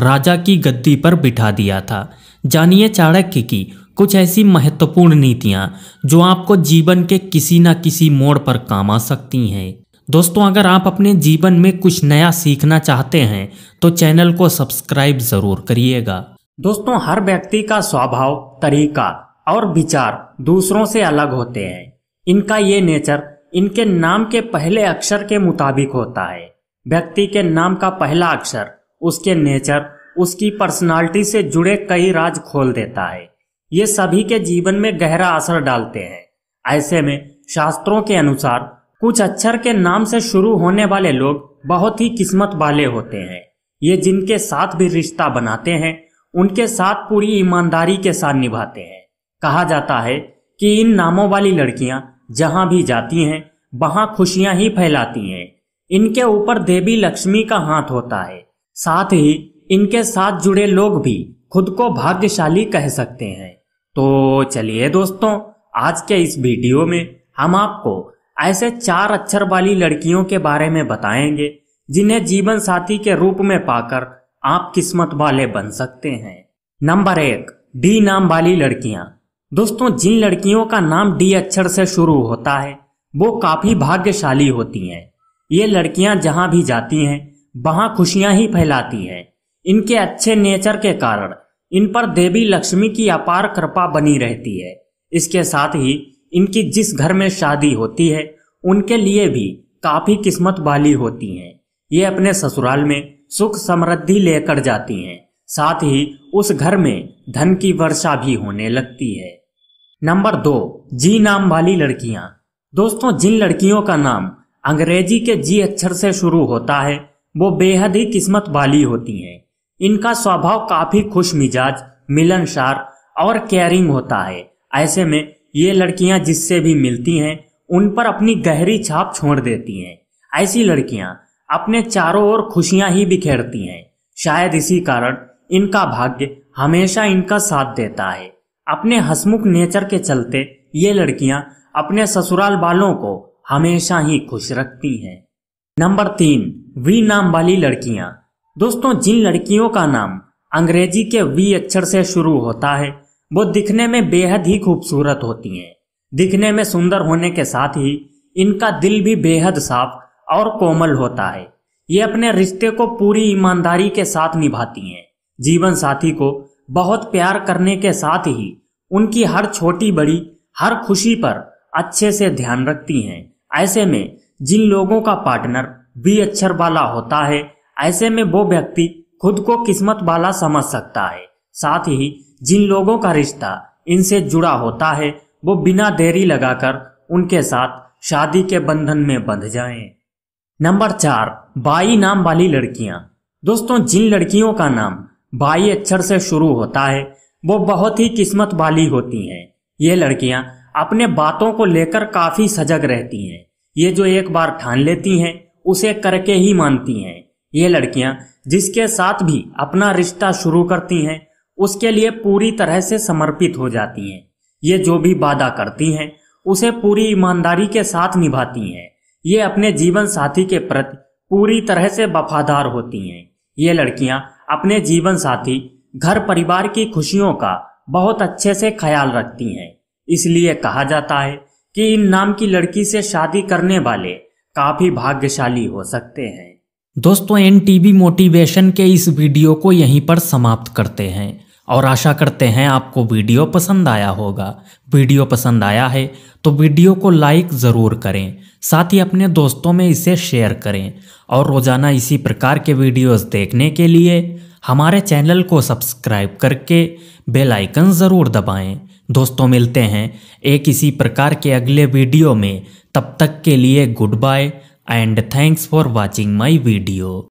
राजा की गद्दी पर बिठा दिया था जानिए चाणक्य की कुछ ऐसी महत्वपूर्ण नीतियाँ जो आपको जीवन के किसी न किसी मोड़ पर काम आ सकती हैं दोस्तों अगर आप अपने जीवन में कुछ नया सीखना चाहते हैं तो चैनल को सब्सक्राइब जरूर करिएगा दोस्तों हर व्यक्ति का स्वभाव तरीका और विचार दूसरों से अलग होते हैं इनका ये नेचर इनके नाम के पहले अक्षर के मुताबिक होता है व्यक्ति के नाम का पहला अक्षर उसके नेचर उसकी पर्सनालिटी से जुड़े कई राज खोल देता है ये सभी के जीवन में गहरा असर डालते हैं ऐसे में शास्त्रों के अनुसार कुछ अक्षर के नाम से शुरू होने वाले लोग बहुत ही किस्मत वाले होते हैं ये जिनके साथ भी रिश्ता बनाते हैं उनके साथ पूरी ईमानदारी के साथ निभाते हैं कहा जाता है कि इन नामों वाली लड़कियां जहां भी जाती हैं वहां खुशियां ही फैलाती हैं इनके ऊपर देवी लक्ष्मी का हाथ होता है साथ ही इनके साथ जुड़े लोग भी खुद को भाग्यशाली कह सकते हैं तो चलिए दोस्तों आज के इस वीडियो में हम आपको ऐसे चार अक्षर वाली लड़कियों के बारे में बताएंगे जिन्हें जीवन साथी के रूप में पाकर आप किस्मत वाले बन सकते हैं नंबर एक डी नाम वाली लड़कियां दोस्तों जिन लड़कियों का नाम डी अक्षर से शुरू होता है वो काफी भाग्यशाली होती हैं ये लड़कियां जहां भी जाती हैं वहां खुशियां ही फैलाती है इनके अच्छे नेचर के कारण इन पर देवी लक्ष्मी की अपार कृपा बनी रहती है इसके साथ ही इनकी जिस घर में शादी होती है उनके लिए भी काफी किस्मत वाली होती हैं ये अपने ससुराल में सुख समृद्धि लेकर जाती हैं साथ ही उस घर में धन की वर्षा भी होने लगती है नंबर दो जी नाम वाली लड़कियां दोस्तों जिन लड़कियों का नाम अंग्रेजी के जी अक्षर से शुरू होता है वो बेहद ही किस्मत वाली होती हैं इनका स्वभाव काफी खुश मिजाज मिलनसार और केयरिंग होता है ऐसे में ये लड़कियां जिससे भी मिलती हैं उन पर अपनी गहरी छाप छोड़ देती हैं ऐसी लड़कियां अपने चारों ओर खुशियां ही बिखेरती हैं शायद इसी कारण इनका भाग्य हमेशा इनका साथ देता है अपने हसमुख नेचर के चलते ये लड़कियां अपने ससुराल वालों को हमेशा ही खुश रखती हैं नंबर तीन वी नाम वाली लड़कियां दोस्तों जिन लड़कियों का नाम अंग्रेजी के वी अक्षर से शुरू होता है वो दिखने में बेहद ही खूबसूरत होती हैं दिखने में सुंदर होने के साथ ही इनका दिल भी बेहद साफ और कोमल होता है ये अपने रिश्ते को पूरी ईमानदारी के साथ निभाती हैं जीवन साथी को बहुत प्यार करने के साथ ही उनकी हर छोटी बड़ी हर खुशी पर अच्छे से ध्यान रखती हैं ऐसे में जिन लोगों का पार्टनर बी अक्षर वाला होता है ऐसे में वो व्यक्ति खुद को किस्मत वाला समझ सकता है साथ ही जिन लोगों का रिश्ता इनसे जुड़ा होता है वो बिना देरी लगाकर उनके साथ शादी के बंधन में बंध जाए नंबर चार बाई नाम वाली लड़कियां दोस्तों जिन लड़कियों का नाम बाई अक्षर से शुरू होता है वो बहुत ही किस्मत वाली होती हैं ये लड़कियां अपने बातों को लेकर काफी सजग रहती हैं ये जो एक बार ठान लेती हैं उसे करके ही मानती हैं ये लड़कियां जिसके साथ भी अपना रिश्ता शुरू करती हैं उसके लिए पूरी तरह से समर्पित हो जाती हैं ये जो भी वादा करती हैं उसे पूरी ईमानदारी के साथ निभाती हैं ये अपने जीवन साथी के प्रति पूरी तरह से वफादार होती हैं ये लड़कियां अपने जीवन साथी घर परिवार की खुशियों का बहुत अच्छे से ख्याल रखती हैं इसलिए कहा जाता है कि इन नाम की लड़की से शादी करने वाले काफी भाग्यशाली हो सकते हैं दोस्तों एन टी मोटिवेशन के इस वीडियो को यहीं पर समाप्त करते हैं और आशा करते हैं आपको वीडियो पसंद आया होगा वीडियो पसंद आया है तो वीडियो को लाइक ज़रूर करें साथ ही अपने दोस्तों में इसे शेयर करें और रोज़ाना इसी प्रकार के वीडियोस देखने के लिए हमारे चैनल को सब्सक्राइब करके बेल आइकन ज़रूर दबाएं दोस्तों मिलते हैं एक इसी प्रकार के अगले वीडियो में तब तक के लिए good bye and thanks for watching my video